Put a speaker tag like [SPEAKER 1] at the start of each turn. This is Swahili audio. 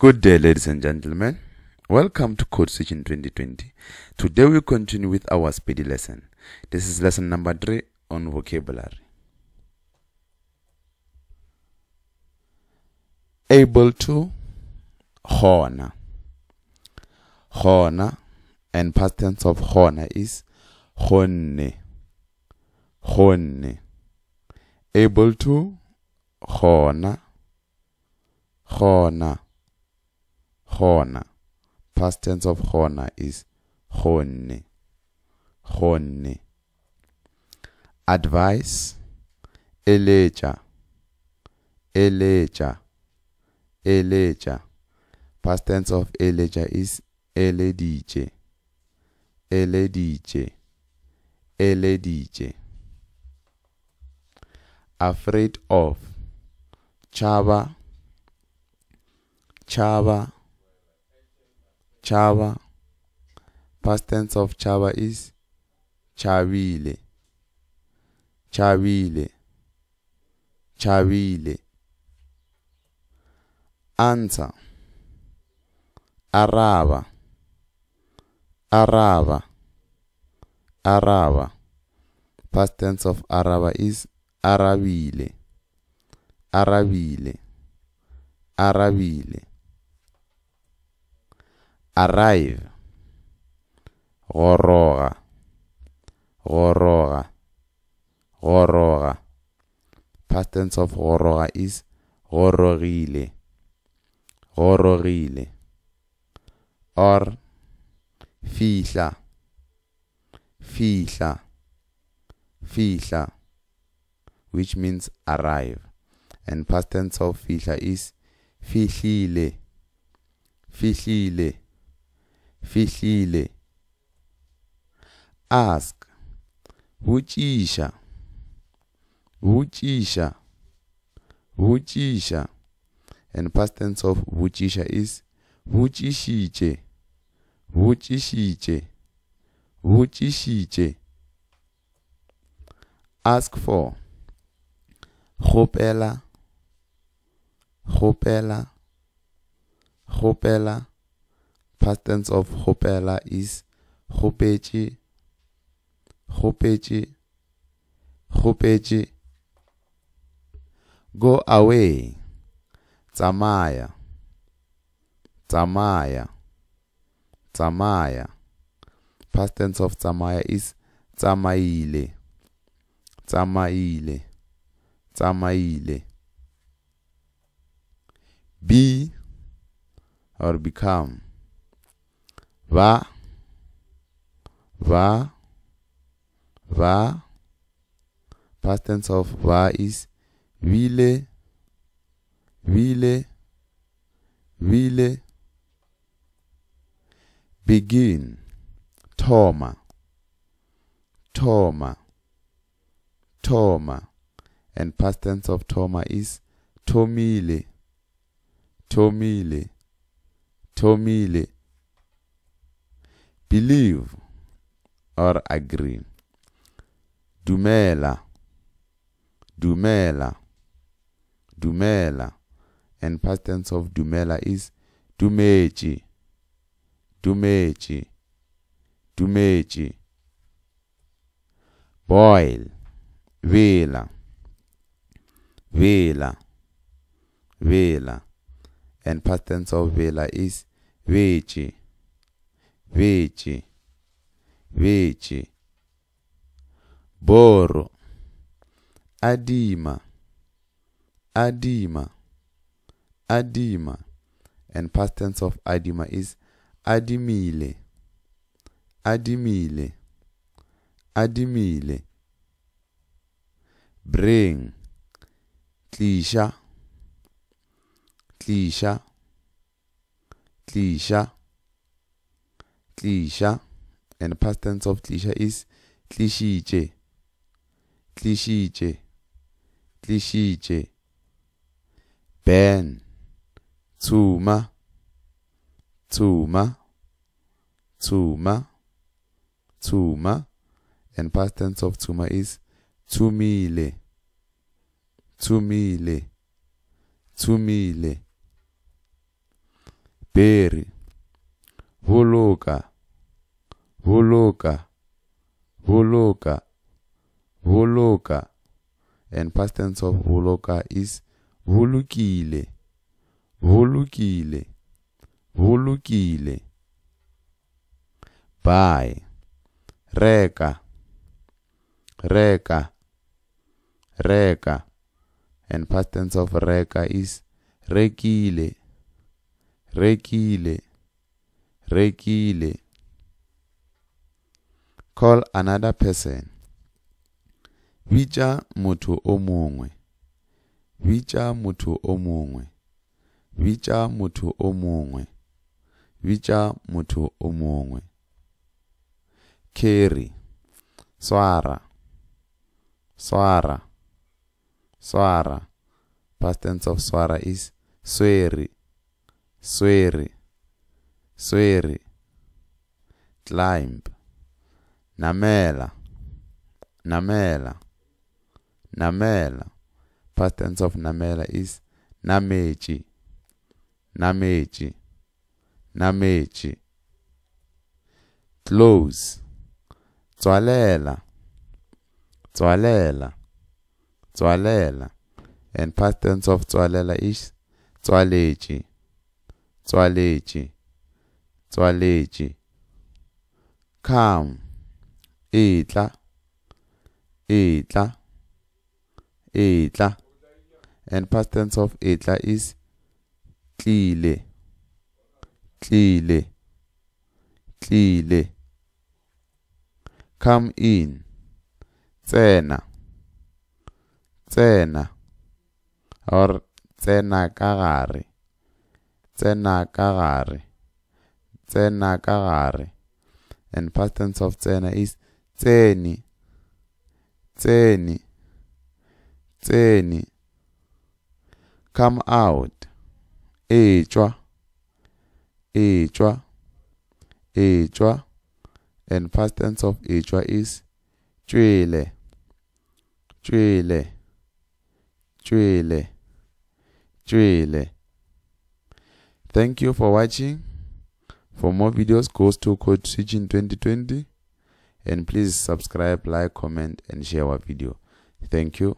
[SPEAKER 1] Good day, ladies and gentlemen. Welcome to Code Switching 2020. Today we continue with our speedy lesson. This is lesson number three on vocabulary. Able to hona. Hona, and past tense of hona is honne. Honne. Able to hona. Hona. gona past tense of gona is gonne gonne advice eletša eletša eletša past tense of eletša is eleditše eleditše eleditše afraid of chaba chaba chava. Past tense of chava is chavile. Chavile. Chavile. Answer. Arava. Arava. Arava. Past tense of Arava is arabile. Arabile. Arabile arrive goroga goroga goroga past tense of goroga is gorogile gorogile or fihla fihla fihla which means arrive and past tense of fihla is fihlile fihlile Fihlile ask vutisa vutisa vutisa and past tense of vutisa is vutsisitse vutsisitse vutsisitse ask for kgopela gopela kgopela past tense of hopela is hopetse hopetse hopetse go away tsamaya tsamaya tsamaya past tense of tsamaya is tsamaile tsamaile tsamaile be or become va, va, va. Past tense of va is vile, vile, vile. Begin, toma toma toma And past tense of toma is tomile tomile tomile believe or agree. Dumela, dumela, dumela. And past tense of dumela is dumeji, dumeji, dumeji. Boil, vela, vela, vela. And past tense of vela is veji, viji viji boro adima adima adima and past tense of adima is adimile adimile adimile bring tlisha tlisha tlisha tlisha and the past tense of tlisha is cliché, cliché, cliché. ben tuma, tuma, tuma, tuma, and past tense of tuma is tumile, tumile, tumile. berry Boloka. vuluka Boloka. Boloka. And past tense of boloka is vulukile vulukile vulukile Buy. Reka. Reka. Reka. And past tense of reka is rekile. Rekile rekile call another person bitša motho o mongwe bitša motho o mongwe bitša motho o mongwe bitša motho o mongwe carry swara swara swara past tense of swara is sweri sweri swiri climb namela namela namela past tense of namela is nameji nameji nameji close tswalela tswalela tswalela and past tense of tswalela is tswaletši tswaletši tswaletše come e tla e tla e tla and past tense of e tla is tlile tlile tlile come in tsena tsena or tsena ka gare tsena ka gare tsena ka gare and past tense of tsena is tseni tseni tseni come out etswa etswa etswa and past tense of etswa is tshwele tshwele tshwele tshwele thank you for watching For more videos, go to Code Switching 2020 and please subscribe, like, comment and share our video. Thank you.